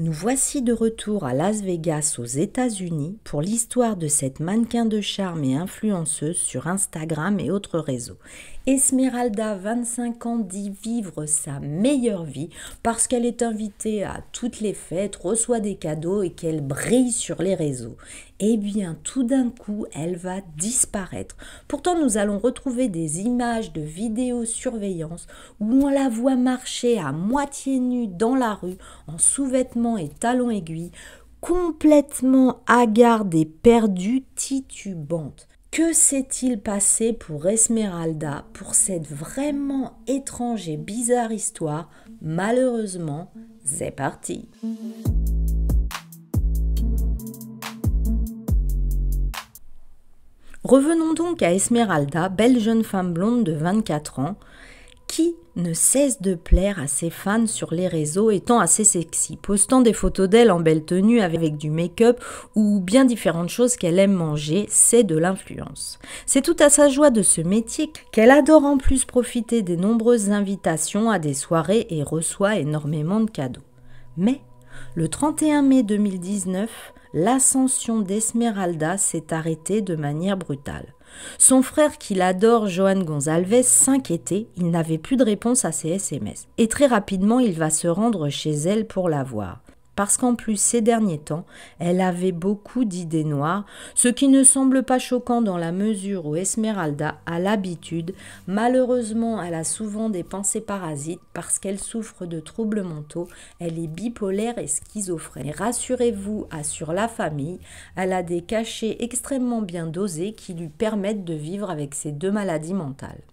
Nous voici de retour à Las Vegas aux États-Unis pour l'histoire de cette mannequin de charme et influenceuse sur Instagram et autres réseaux. Esmeralda, 25 ans, dit vivre sa meilleure vie parce qu'elle est invitée à toutes les fêtes, reçoit des cadeaux et qu'elle brille sur les réseaux. Eh bien, tout d'un coup, elle va disparaître. Pourtant, nous allons retrouver des images de vidéosurveillance où on la voit marcher à moitié nue dans la rue en sous-vêtements et talons aiguilles complètement hagarde et perdue, titubante. Que s'est-il passé pour Esmeralda, pour cette vraiment étrange et bizarre histoire Malheureusement, c'est parti. Revenons donc à Esmeralda, belle jeune femme blonde de 24 ans, ne cesse de plaire à ses fans sur les réseaux, étant assez sexy, postant des photos d'elle en belle tenue avec du make-up ou bien différentes choses qu'elle aime manger, c'est de l'influence. C'est tout à sa joie de ce métier qu'elle adore en plus profiter des nombreuses invitations à des soirées et reçoit énormément de cadeaux. Mais le 31 mai 2019, l'ascension d'Esmeralda s'est arrêtée de manière brutale. Son frère qu'il adore, Joan Gonzalez, s'inquiétait, il n'avait plus de réponse à ses SMS. Et très rapidement, il va se rendre chez elle pour la voir parce qu'en plus ces derniers temps, elle avait beaucoup d'idées noires, ce qui ne semble pas choquant dans la mesure où Esmeralda a l'habitude, malheureusement elle a souvent des pensées parasites parce qu'elle souffre de troubles mentaux, elle est bipolaire et schizophrène. Rassurez-vous, assure la famille, elle a des cachets extrêmement bien dosés qui lui permettent de vivre avec ces deux maladies mentales.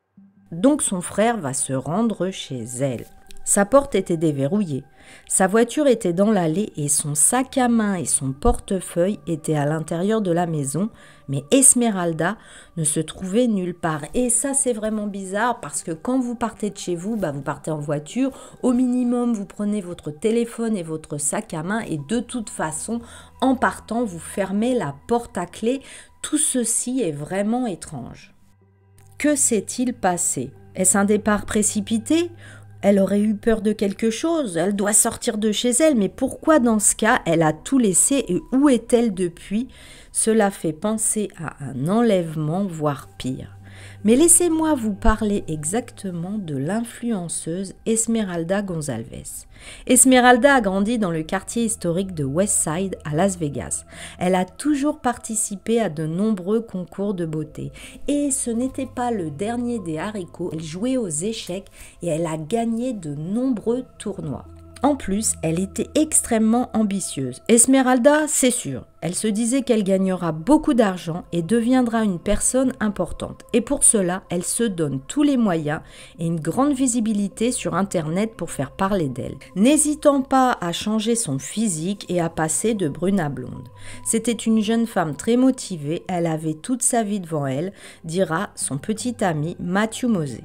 Donc son frère va se rendre chez elle. Sa porte était déverrouillée. Sa voiture était dans l'allée et son sac à main et son portefeuille étaient à l'intérieur de la maison, mais Esmeralda ne se trouvait nulle part. Et ça, c'est vraiment bizarre parce que quand vous partez de chez vous, bah, vous partez en voiture. Au minimum, vous prenez votre téléphone et votre sac à main et de toute façon, en partant, vous fermez la porte à clé. Tout ceci est vraiment étrange. Que s'est-il passé Est-ce un départ précipité elle aurait eu peur de quelque chose, elle doit sortir de chez elle, mais pourquoi dans ce cas elle a tout laissé et où est-elle depuis Cela fait penser à un enlèvement, voire pire. Mais laissez-moi vous parler exactement de l'influenceuse Esmeralda González. Esmeralda a grandi dans le quartier historique de Westside à Las Vegas. Elle a toujours participé à de nombreux concours de beauté. Et ce n'était pas le dernier des haricots, elle jouait aux échecs et elle a gagné de nombreux tournois. En plus, elle était extrêmement ambitieuse. Esmeralda, c'est sûr, elle se disait qu'elle gagnera beaucoup d'argent et deviendra une personne importante. Et pour cela, elle se donne tous les moyens et une grande visibilité sur Internet pour faire parler d'elle, n'hésitant pas à changer son physique et à passer de brune à blonde. C'était une jeune femme très motivée, elle avait toute sa vie devant elle, dira son petit ami Mathieu Mosé.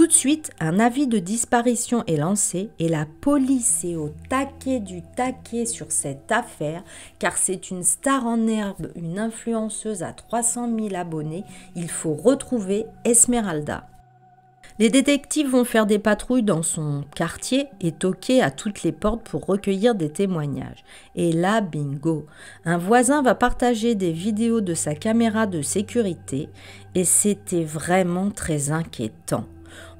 Tout de suite, un avis de disparition est lancé et la police est au taquet du taquet sur cette affaire car c'est une star en herbe, une influenceuse à 300 000 abonnés. Il faut retrouver Esmeralda. Les détectives vont faire des patrouilles dans son quartier et toquer à toutes les portes pour recueillir des témoignages. Et là, bingo, un voisin va partager des vidéos de sa caméra de sécurité et c'était vraiment très inquiétant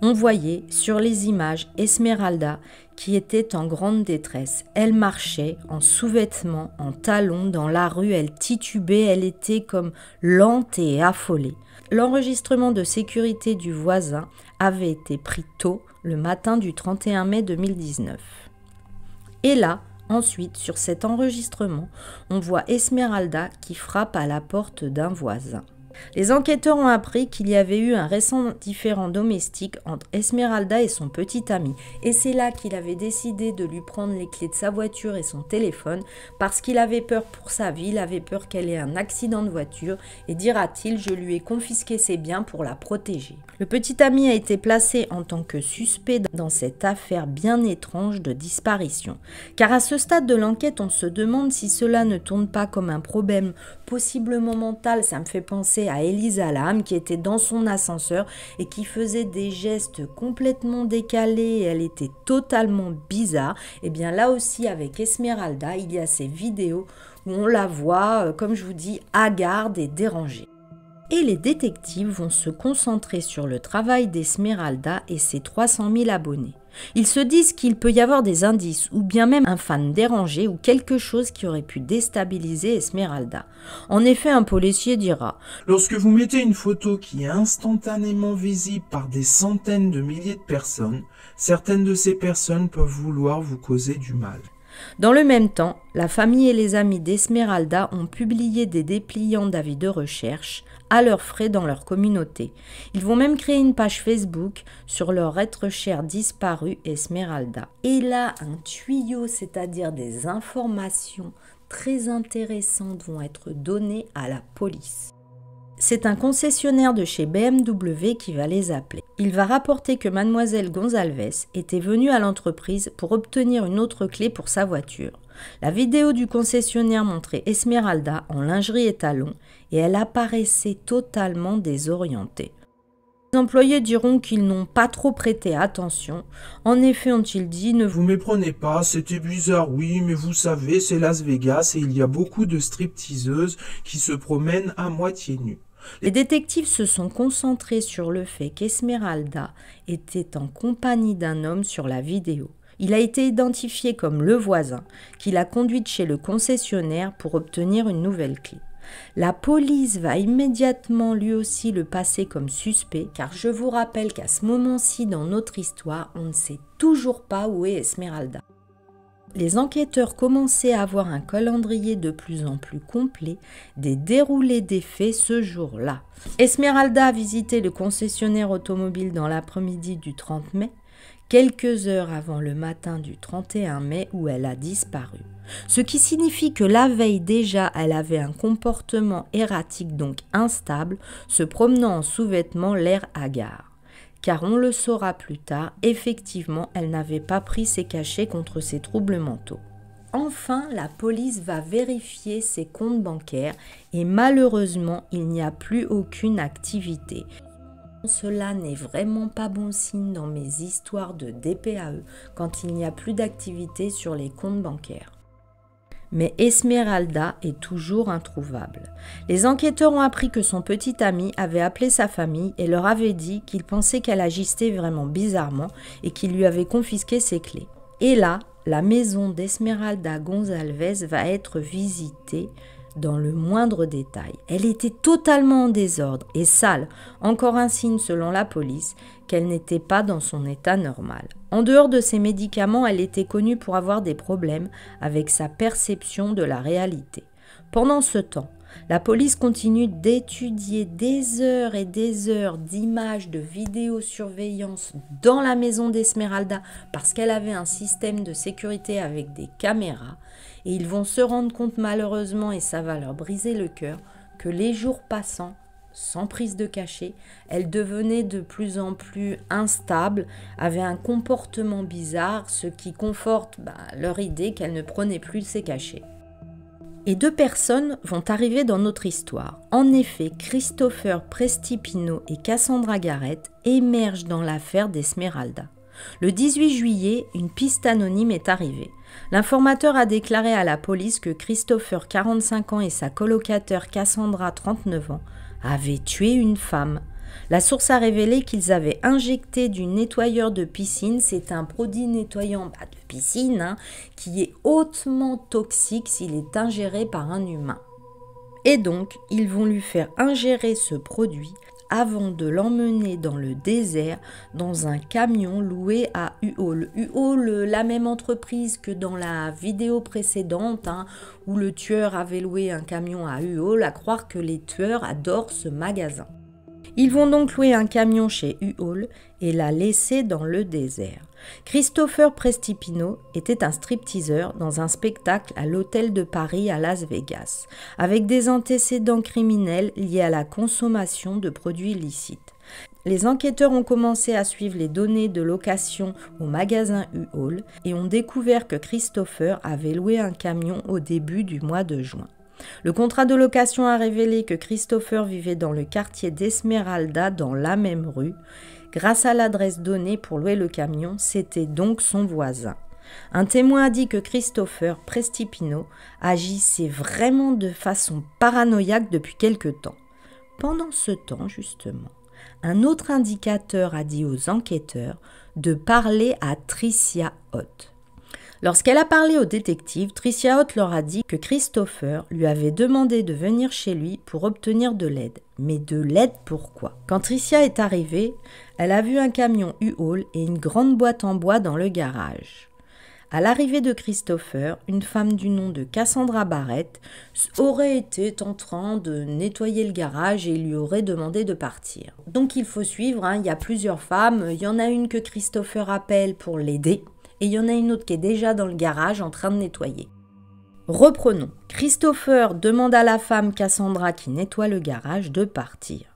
on voyait sur les images Esmeralda qui était en grande détresse. Elle marchait en sous-vêtements, en talons, dans la rue, elle titubait, elle était comme lente et affolée. L'enregistrement de sécurité du voisin avait été pris tôt, le matin du 31 mai 2019. Et là, ensuite, sur cet enregistrement, on voit Esmeralda qui frappe à la porte d'un voisin. Les enquêteurs ont appris qu'il y avait eu un récent différend domestique entre Esmeralda et son petit ami, et c'est là qu'il avait décidé de lui prendre les clés de sa voiture et son téléphone parce qu'il avait peur pour sa vie, il avait peur qu'elle ait un accident de voiture, et dira-t-il, je lui ai confisqué ses biens pour la protéger. Le petit ami a été placé en tant que suspect dans cette affaire bien étrange de disparition. Car à ce stade de l'enquête, on se demande si cela ne tourne pas comme un problème possiblement mental. Ça me fait penser à Elisa Lam qui était dans son ascenseur et qui faisait des gestes complètement décalés. Elle était totalement bizarre. Et bien là aussi, avec Esmeralda, il y a ces vidéos où on la voit, euh, comme je vous dis, hagarde et dérangée et les détectives vont se concentrer sur le travail d'Esmeralda et ses 300 000 abonnés. Ils se disent qu'il peut y avoir des indices ou bien même un fan dérangé ou quelque chose qui aurait pu déstabiliser Esmeralda. En effet, un policier dira Lorsque vous mettez une photo qui est instantanément visible par des centaines de milliers de personnes, certaines de ces personnes peuvent vouloir vous causer du mal. Dans le même temps, la famille et les amis d'Esmeralda ont publié des dépliants d'avis de recherche à leurs frais dans leur communauté. Ils vont même créer une page Facebook sur leur être cher disparu Esmeralda. Et là, un tuyau, c'est-à-dire des informations très intéressantes vont être données à la police. C'est un concessionnaire de chez BMW qui va les appeler. Il va rapporter que mademoiselle Gonzalves était venue à l'entreprise pour obtenir une autre clé pour sa voiture. La vidéo du concessionnaire montrait Esmeralda en lingerie et talons et elle apparaissait totalement désorientée. Les employés diront qu'ils n'ont pas trop prêté attention. En effet, ont-ils dit, ne vous méprenez pas, c'était bizarre, oui, mais vous savez, c'est Las Vegas et il y a beaucoup de stripteaseuses qui se promènent à moitié nues. Les détectives se sont concentrés sur le fait qu'Esmeralda était en compagnie d'un homme sur la vidéo. Il a été identifié comme le voisin, qui l'a conduite chez le concessionnaire pour obtenir une nouvelle clé. La police va immédiatement lui aussi le passer comme suspect, car je vous rappelle qu'à ce moment-ci dans notre histoire, on ne sait toujours pas où est Esmeralda. Les enquêteurs commençaient à avoir un calendrier de plus en plus complet des déroulés des faits ce jour-là. Esmeralda a visité le concessionnaire automobile dans l'après-midi du 30 mai, quelques heures avant le matin du 31 mai où elle a disparu ce qui signifie que la veille déjà elle avait un comportement erratique donc instable, se promenant en sous-vêtements l'air hagard car on le saura plus tard, effectivement, elle n'avait pas pris ses cachets contre ses troubles mentaux. Enfin, la police va vérifier ses comptes bancaires et malheureusement, il n'y a plus aucune activité. Cela n'est vraiment pas bon signe dans mes histoires de DPAE quand il n'y a plus d'activité sur les comptes bancaires mais Esmeralda est toujours introuvable. Les enquêteurs ont appris que son petit ami avait appelé sa famille et leur avait dit qu'il pensait qu'elle agissait vraiment bizarrement et qu'il lui avait confisqué ses clés. Et là, la maison d'Esmeralda González va être visitée dans le moindre détail. Elle était totalement en désordre et sale, encore un signe selon la police qu'elle n'était pas dans son état normal. En dehors de ses médicaments, elle était connue pour avoir des problèmes avec sa perception de la réalité. Pendant ce temps, la police continue d'étudier des heures et des heures d'images de vidéosurveillance dans la maison d'Esmeralda parce qu'elle avait un système de sécurité avec des caméras et ils vont se rendre compte malheureusement, et ça va leur briser le cœur, que les jours passant, sans prise de cachet, elle devenait de plus en plus instable, avait un comportement bizarre, ce qui conforte bah, leur idée qu'elle ne prenait plus ses cachets. Et deux personnes vont arriver dans notre histoire. En effet, Christopher Prestipino et Cassandra Garrett émergent dans l'affaire d'Esmeralda. Le 18 juillet, une piste anonyme est arrivée. L'informateur a déclaré à la police que Christopher, 45 ans, et sa colocataire Cassandra, 39 ans, avaient tué une femme. La source a révélé qu'ils avaient injecté du nettoyeur de piscine. C'est un produit nettoyant bah, de piscine hein, qui est hautement toxique s'il est ingéré par un humain. Et donc, ils vont lui faire ingérer ce produit avant de l'emmener dans le désert dans un camion loué à U-Haul. U-Haul, la même entreprise que dans la vidéo précédente hein, où le tueur avait loué un camion à U-Haul, à croire que les tueurs adorent ce magasin. Ils vont donc louer un camion chez U-Haul et la laisser dans le désert. Christopher Prestipino était un stripteaseur dans un spectacle à l'Hôtel de Paris à Las Vegas, avec des antécédents criminels liés à la consommation de produits illicites. Les enquêteurs ont commencé à suivre les données de location au magasin u hall et ont découvert que Christopher avait loué un camion au début du mois de juin. Le contrat de location a révélé que Christopher vivait dans le quartier d'Esmeralda dans la même rue grâce à l'adresse donnée pour louer le camion, c'était donc son voisin. Un témoin a dit que Christopher Prestipino agissait vraiment de façon paranoïaque depuis quelque temps. Pendant ce temps, justement, un autre indicateur a dit aux enquêteurs de parler à Tricia Hoth. Lorsqu'elle a parlé au détective, Tricia Hoth leur a dit que Christopher lui avait demandé de venir chez lui pour obtenir de l'aide. Mais de l'aide pourquoi Quand Tricia est arrivée, elle a vu un camion U-Haul et une grande boîte en bois dans le garage. À l'arrivée de Christopher, une femme du nom de Cassandra Barrett aurait été en train de nettoyer le garage et lui aurait demandé de partir. Donc il faut suivre, hein. il y a plusieurs femmes, il y en a une que Christopher appelle pour l'aider, et il y en a une autre qui est déjà dans le garage en train de nettoyer. Reprenons. Christopher demande à la femme Cassandra qui nettoie le garage de partir.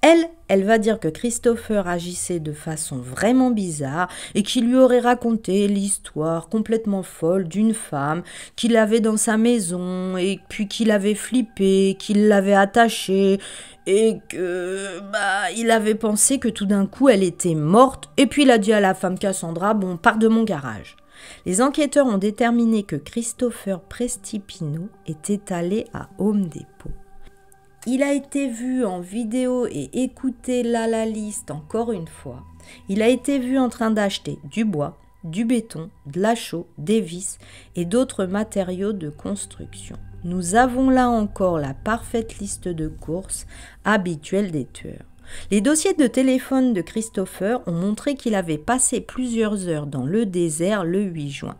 Elle, elle va dire que Christopher agissait de façon vraiment bizarre et qu'il lui aurait raconté l'histoire complètement folle d'une femme qu'il avait dans sa maison et puis qu'il avait flippé, qu'il l'avait attachée et que bah il avait pensé que tout d'un coup elle était morte et puis il a dit à la femme Cassandra "Bon, pars de mon garage." Les enquêteurs ont déterminé que Christopher Prestipino était allé à Home Depot. Il a été vu en vidéo et écoutez là la liste encore une fois. Il a été vu en train d'acheter du bois, du béton, de la chaux, des vis et d'autres matériaux de construction. Nous avons là encore la parfaite liste de courses habituelle des tueurs. Les dossiers de téléphone de Christopher ont montré qu'il avait passé plusieurs heures dans le désert le 8 juin.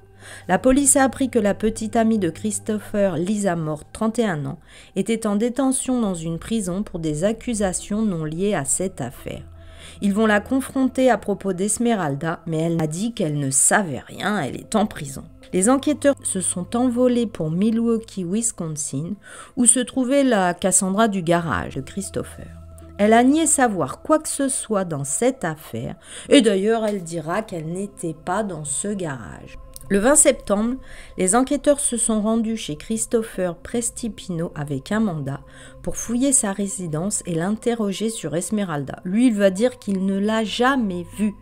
La police a appris que la petite amie de Christopher, Lisa Mort, 31 ans, était en détention dans une prison pour des accusations non liées à cette affaire. Ils vont la confronter à propos d'Esmeralda, mais elle a dit qu'elle ne savait rien, elle est en prison. Les enquêteurs se sont envolés pour Milwaukee, Wisconsin, où se trouvait la Cassandra du garage de Christopher. Elle a nié savoir quoi que ce soit dans cette affaire, et d'ailleurs elle dira qu'elle n'était pas dans ce garage. Le 20 septembre, les enquêteurs se sont rendus chez Christopher Prestipino avec un mandat pour fouiller sa résidence et l'interroger sur Esmeralda. Lui, il va dire qu'il ne l'a jamais vue.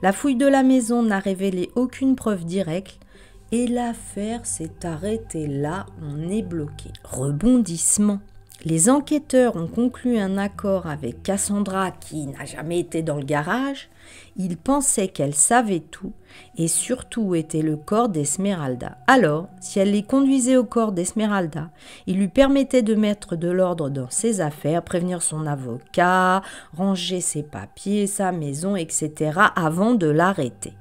La fouille de la maison n'a révélé aucune preuve directe et l'affaire s'est arrêtée là, on est bloqué. Rebondissement. Les enquêteurs ont conclu un accord avec Cassandra qui n'a jamais été dans le garage. Ils pensaient qu'elle savait tout et surtout où était le corps d'Esmeralda. Alors, si elle les conduisait au corps d'Esmeralda, il lui permettait de mettre de l'ordre dans ses affaires, prévenir son avocat, ranger ses papiers, sa maison, etc. avant de l'arrêter.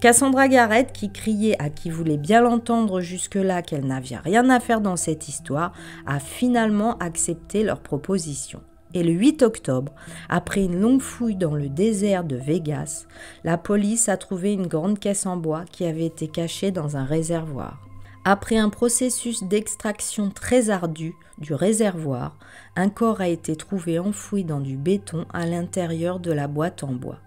Cassandra Garrett, qui criait à qui voulait bien l'entendre jusque-là qu'elle n'avait rien à faire dans cette histoire, a finalement accepté leur proposition. Et le 8 octobre, après une longue fouille dans le désert de Vegas, la police a trouvé une grande caisse en bois qui avait été cachée dans un réservoir. Après un processus d'extraction très ardu du réservoir, un corps a été trouvé enfoui dans du béton à l'intérieur de la boîte en bois.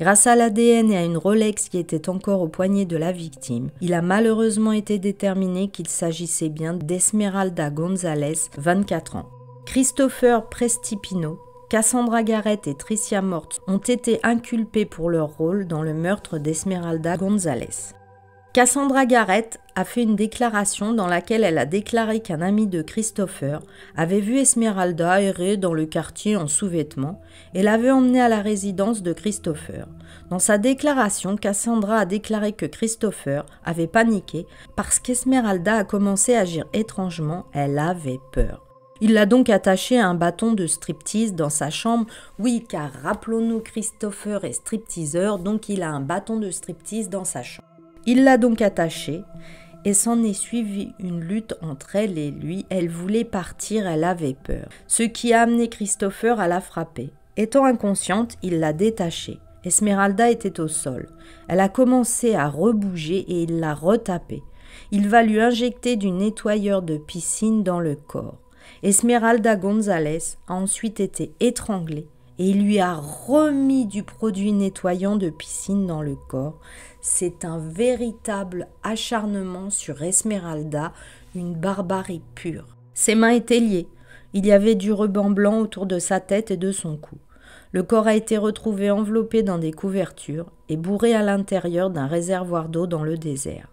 Grâce à l'ADN et à une Rolex qui était encore au poignet de la victime, il a malheureusement été déterminé qu'il s'agissait bien d'Esmeralda Gonzalez, 24 ans. Christopher Prestipino, Cassandra Garrett et Tricia Mort ont été inculpés pour leur rôle dans le meurtre d'Esmeralda Gonzalez. Cassandra Garrett a fait une déclaration dans laquelle elle a déclaré qu'un ami de Christopher avait vu Esmeralda errer dans le quartier en sous-vêtements et l'avait emmenée à la résidence de Christopher. Dans sa déclaration, Cassandra a déclaré que Christopher avait paniqué parce qu'Esmeralda a commencé à agir étrangement, elle avait peur. Il l'a donc attaché à un bâton de striptease dans sa chambre. Oui, car rappelons-nous, Christopher est stripteaseur, donc il a un bâton de striptease dans sa chambre. Il l'a donc attachée et s'en est suivi une lutte entre elle et lui. Elle voulait partir, elle avait peur. Ce qui a amené Christopher à la frapper. Étant inconsciente, il l'a détachée. Esmeralda était au sol. Elle a commencé à rebouger et il l'a retapée. Il va lui injecter du nettoyeur de piscine dans le corps. Esmeralda gonzalez a ensuite été étranglée et il lui a remis du produit nettoyant de piscine dans le corps, c'est un véritable acharnement sur Esmeralda, une barbarie pure. Ses mains étaient liées. Il y avait du ruban blanc autour de sa tête et de son cou. Le corps a été retrouvé enveloppé dans des couvertures et bourré à l'intérieur d'un réservoir d'eau dans le désert.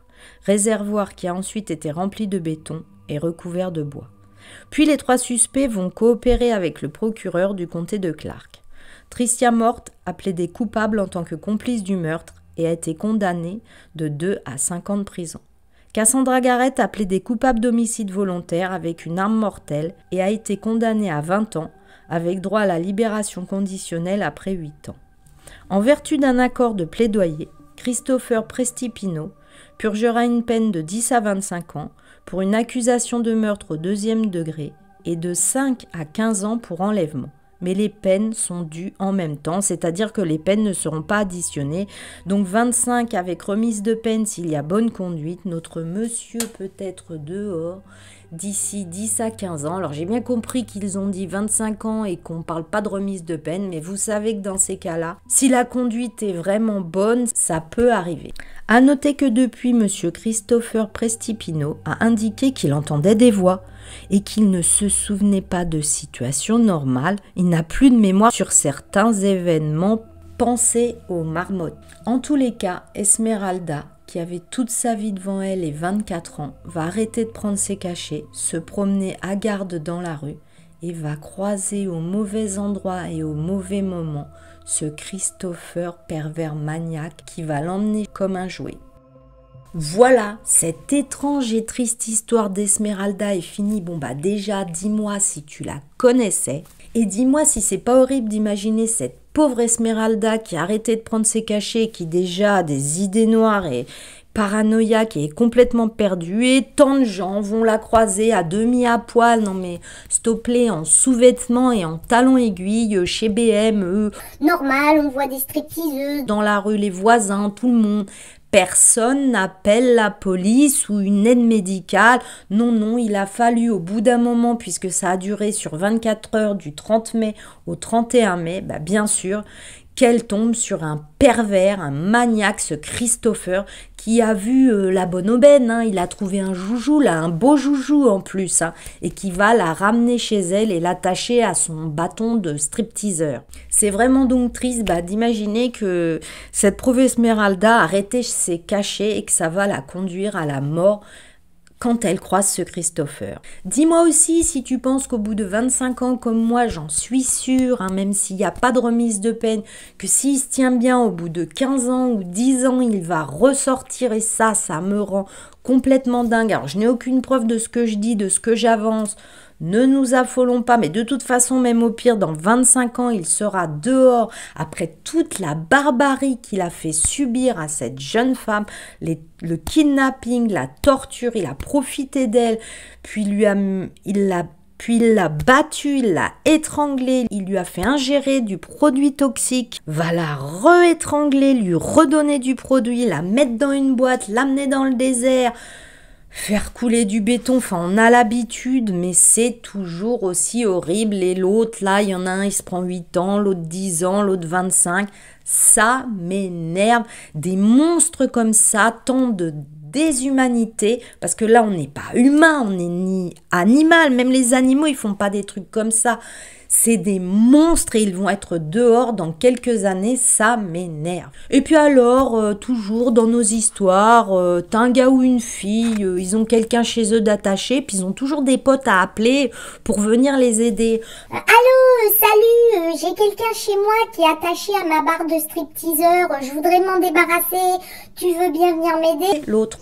Réservoir qui a ensuite été rempli de béton et recouvert de bois. Puis les trois suspects vont coopérer avec le procureur du comté de Clark. Tristia Morte, appelée des coupables en tant que complice du meurtre, et a été condamné de 2 à 5 ans de prison. Cassandra Garrett a plaidé coupable d'homicide volontaire avec une arme mortelle et a été condamnée à 20 ans avec droit à la libération conditionnelle après 8 ans. En vertu d'un accord de plaidoyer, Christopher Prestipino purgera une peine de 10 à 25 ans pour une accusation de meurtre au deuxième degré et de 5 à 15 ans pour enlèvement mais les peines sont dues en même temps, c'est-à-dire que les peines ne seront pas additionnées. Donc 25 avec remise de peine s'il y a bonne conduite, notre monsieur peut être dehors d'ici 10 à 15 ans. Alors j'ai bien compris qu'ils ont dit 25 ans et qu'on ne parle pas de remise de peine, mais vous savez que dans ces cas-là, si la conduite est vraiment bonne, ça peut arriver. À noter que depuis, M. Christopher Prestipino a indiqué qu'il entendait des voix et qu'il ne se souvenait pas de situations normales. Il n'a plus de mémoire sur certains événements. pensés aux marmottes. En tous les cas, Esmeralda qui avait toute sa vie devant elle et 24 ans, va arrêter de prendre ses cachets, se promener à garde dans la rue et va croiser au mauvais endroit et au mauvais moment ce Christopher pervers maniaque qui va l'emmener comme un jouet. Voilà, cette étrange et triste histoire d'Esmeralda est finie. Bon bah déjà, dis-moi si tu la connaissais. Et dis-moi si c'est pas horrible d'imaginer cette pauvre Esmeralda qui a arrêté de prendre ses cachets, qui déjà a des idées noires et paranoïaque et est complètement perdue et tant de gens vont la croiser à demi à poil, non mais stoppée en sous-vêtements et en talons aiguilles chez BME. Euh. Normal, on voit des stripteaseuses. Dans la rue, les voisins, tout le monde. Personne n'appelle la police ou une aide médicale. Non, non, il a fallu au bout d'un moment, puisque ça a duré sur 24 heures du 30 mai au 31 mai, bah bien sûr, qu'elle tombe sur un pervers, un maniaque, ce Christopher, qui a vu euh, la bonne aubaine, hein. il a trouvé un joujou, là, un beau joujou en plus, hein, et qui va la ramener chez elle et l'attacher à son bâton de stripteaseur. C'est vraiment donc triste bah, d'imaginer que cette prouvée Esmeralda a arrêté ses cachets et que ça va la conduire à la mort quand elle croise ce Christopher. Dis-moi aussi si tu penses qu'au bout de 25 ans comme moi, j'en suis sûre, hein, même s'il n'y a pas de remise de peine, que s'il se tient bien au bout de 15 ans ou 10 ans, il va ressortir et ça, ça me rend complètement dingue. Alors je n'ai aucune preuve de ce que je dis, de ce que j'avance, ne nous affolons pas, mais de toute façon, même au pire, dans 25 ans, il sera dehors après toute la barbarie qu'il a fait subir à cette jeune femme, le kidnapping, la torture, il a profité d'elle, puis lui a, il l'a puis l'a battue, il l'a étranglée, il lui a fait ingérer du produit toxique, va la re-étrangler, lui redonner du produit, la mettre dans une boîte, l'amener dans le désert, Faire couler du béton, enfin on a l'habitude, mais c'est toujours aussi horrible. Et l'autre, là, il y en a un, il se prend 8 ans, l'autre 10 ans, l'autre 25. Ça m'énerve. Des monstres comme ça, tant de déshumanité, parce que là, on n'est pas humain, on n'est ni animal. Même les animaux, ils font pas des trucs comme ça. C'est des monstres et ils vont être dehors dans quelques années, ça m'énerve. Et puis alors, euh, toujours dans nos histoires, euh, t'as un gars ou une fille, euh, ils ont quelqu'un chez eux d'attaché, puis ils ont toujours des potes à appeler pour venir les aider. Allô, salut, j'ai quelqu'un chez moi qui est attaché à ma barre de stripteaseur, je voudrais m'en débarrasser, tu veux bien venir m'aider L'autre.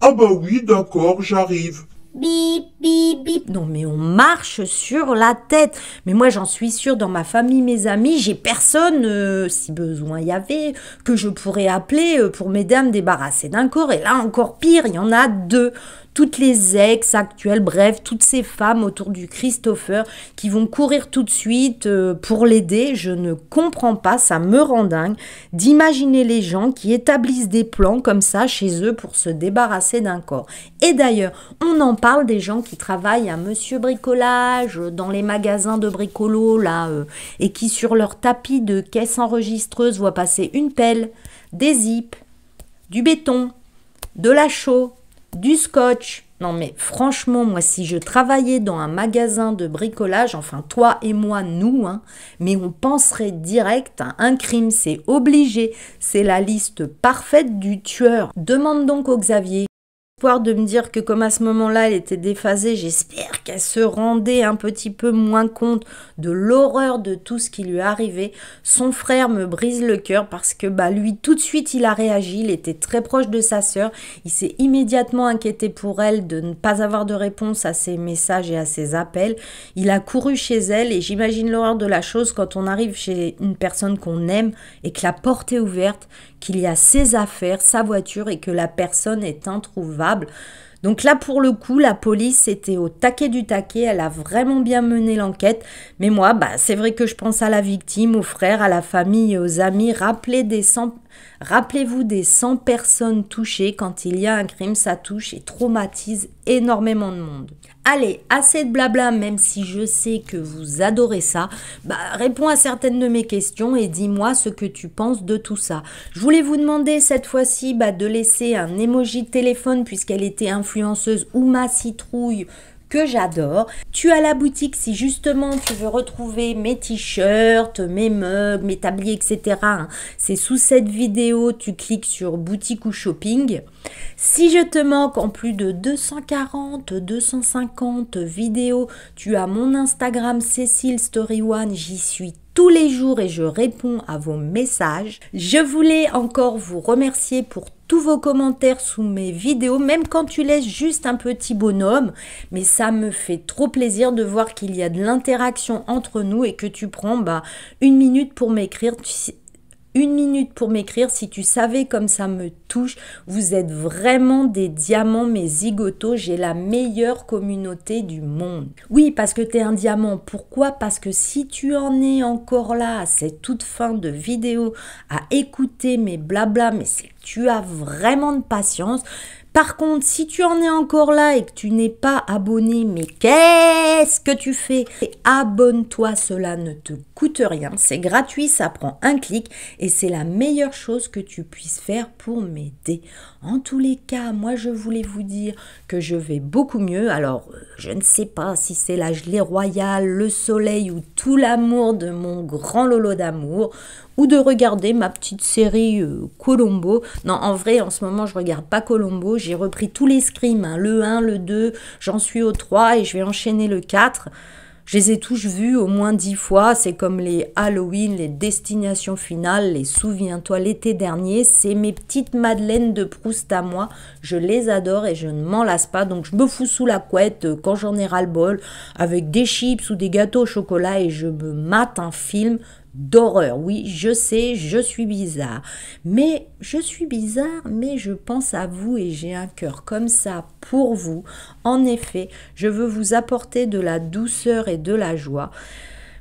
Ah bah oui, d'accord, j'arrive. Bip bip, Non, mais on marche sur la tête. Mais moi, j'en suis sûre, dans ma famille, mes amis, j'ai personne, euh, si besoin y avait, que je pourrais appeler euh, pour m'aider à me débarrasser d'un corps. Et là, encore pire, il y en a deux. Toutes les ex actuelles, bref, toutes ces femmes autour du Christopher qui vont courir tout de suite euh, pour l'aider. Je ne comprends pas, ça me rend dingue d'imaginer les gens qui établissent des plans comme ça chez eux pour se débarrasser d'un corps. Et d'ailleurs, on en parle des gens qui qui travaille à Monsieur Bricolage euh, dans les magasins de bricolo là euh, et qui sur leur tapis de caisse enregistreuse voit passer une pelle, des zips, du béton, de la chaux, du scotch. Non mais franchement, moi si je travaillais dans un magasin de bricolage, enfin toi et moi, nous, hein, mais on penserait direct à un crime, c'est obligé, c'est la liste parfaite du tueur. Demande donc aux Xavier de me dire que comme à ce moment-là, elle était déphasée, j'espère qu'elle se rendait un petit peu moins compte de l'horreur de tout ce qui lui arrivait. Son frère me brise le cœur parce que bah lui tout de suite, il a réagi, il était très proche de sa sœur, il s'est immédiatement inquiété pour elle de ne pas avoir de réponse à ses messages et à ses appels. Il a couru chez elle et j'imagine l'horreur de la chose quand on arrive chez une personne qu'on aime et que la porte est ouverte qu'il y a ses affaires, sa voiture et que la personne est introuvable. Donc là, pour le coup, la police était au taquet du taquet, elle a vraiment bien mené l'enquête. Mais moi, bah, c'est vrai que je pense à la victime, aux frères, à la famille, aux amis. Rappelez Rappelez-vous des 100 personnes touchées. Quand il y a un crime, ça touche et traumatise énormément de monde. Allez, assez de blabla, même si je sais que vous adorez ça, bah, réponds à certaines de mes questions et dis-moi ce que tu penses de tout ça. Je voulais vous demander cette fois-ci bah, de laisser un emoji de téléphone puisqu'elle était influenceuse ou ma citrouille que j'adore. Tu as la boutique si justement tu veux retrouver mes t-shirts, mes mugs, mes tabliers, etc. Hein. C'est sous cette vidéo, tu cliques sur boutique ou shopping. Si je te manque en plus de 240, 250 vidéos, tu as mon Instagram Cécile Story One, j'y suis les jours et je réponds à vos messages. Je voulais encore vous remercier pour tous vos commentaires sous mes vidéos, même quand tu laisses juste un petit bonhomme. Mais ça me fait trop plaisir de voir qu'il y a de l'interaction entre nous et que tu prends bah, une minute pour m'écrire. Une minute pour m'écrire, si tu savais comme ça me vous êtes vraiment des diamants, mes zigotos. J'ai la meilleure communauté du monde. Oui, parce que tu es un diamant. Pourquoi Parce que si tu en es encore là c'est toute fin de vidéo, à écouter mes blabla, mais c'est tu as vraiment de patience. Par contre, si tu en es encore là et que tu n'es pas abonné, mais qu'est-ce que tu fais Abonne-toi, cela ne te coûte rien, c'est gratuit, ça prend un clic et c'est la meilleure chose que tu puisses faire pour mes en tous les cas, moi je voulais vous dire que je vais beaucoup mieux. Alors, euh, je ne sais pas si c'est la gelée royale, le soleil ou tout l'amour de mon grand lolo d'amour ou de regarder ma petite série euh, Colombo. Non, en vrai, en ce moment, je regarde pas Colombo. J'ai repris tous les scrims, hein, le 1, le 2, j'en suis au 3 et je vais enchaîner le 4. Je les ai tous vus au moins dix fois, c'est comme les Halloween, les destinations finales, les Souviens-toi l'été dernier, c'est mes petites madeleines de Proust à moi, je les adore et je ne m'en lasse pas, donc je me fous sous la couette euh, quand j'en ai ras le bol, avec des chips ou des gâteaux au chocolat et je me mate un film d'horreur. Oui, je sais, je suis bizarre. Mais je suis bizarre, mais je pense à vous et j'ai un cœur comme ça pour vous. En effet, je veux vous apporter de la douceur et de la joie.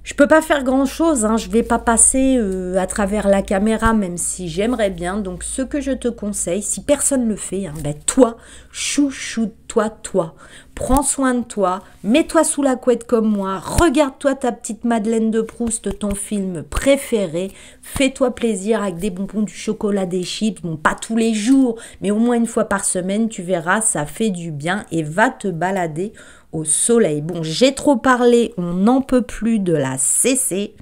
Je peux pas faire grand chose, hein. je vais pas passer euh, à travers la caméra, même si j'aimerais bien. Donc, ce que je te conseille, si personne le fait, hein, ben toi, chouchoute-toi, toi. Prends soin de toi, mets-toi sous la couette comme moi, regarde-toi ta petite Madeleine de Proust, ton film préféré, fais-toi plaisir avec des bonbons, du chocolat, des chips, bon, pas tous les jours, mais au moins une fois par semaine, tu verras, ça fait du bien et va te balader au soleil. Bon, j'ai trop parlé, on n'en peut plus de la cesser.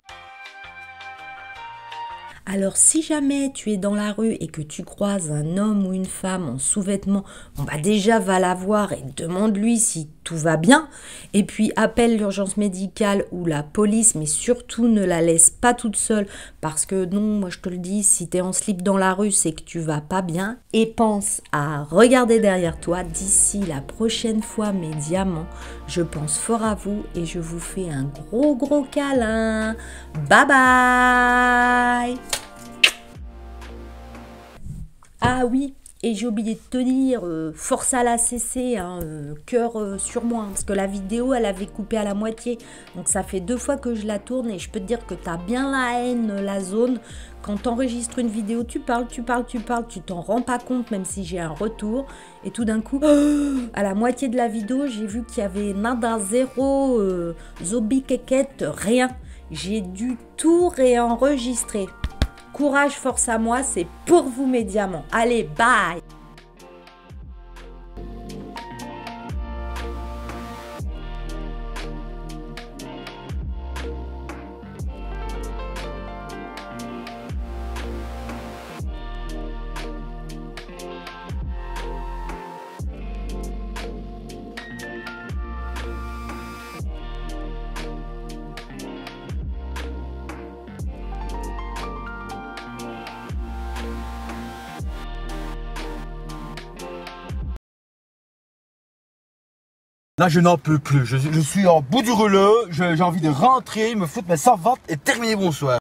Alors si jamais tu es dans la rue et que tu croises un homme ou une femme en sous-vêtements, on bah, déjà va la voir et demande-lui si tout va bien. Et puis appelle l'urgence médicale ou la police, mais surtout ne la laisse pas toute seule. Parce que non, moi je te le dis, si tu es en slip dans la rue, c'est que tu vas pas bien. Et pense à regarder derrière toi. D'ici la prochaine fois, mes diamants, je pense fort à vous et je vous fais un gros gros câlin. Bye bye ah oui, et j'ai oublié de te dire, euh, force à la cesser, hein, euh, cœur euh, sur moi, hein, parce que la vidéo, elle avait coupé à la moitié. Donc ça fait deux fois que je la tourne et je peux te dire que t'as bien la haine, la zone. Quand t'enregistres une vidéo, tu parles, tu parles, tu parles, tu t'en rends pas compte, même si j'ai un retour. Et tout d'un coup, à la moitié de la vidéo, j'ai vu qu'il y avait nada, zéro, zombie, quéquette, rien. J'ai dû tout réenregistrer. Courage, force à moi, c'est pour vous mes diamants. Allez, bye Là, je n'en peux plus. Je, suis en bout du relais, J'ai envie de rentrer, me foutre mes 120 et terminer bonsoir.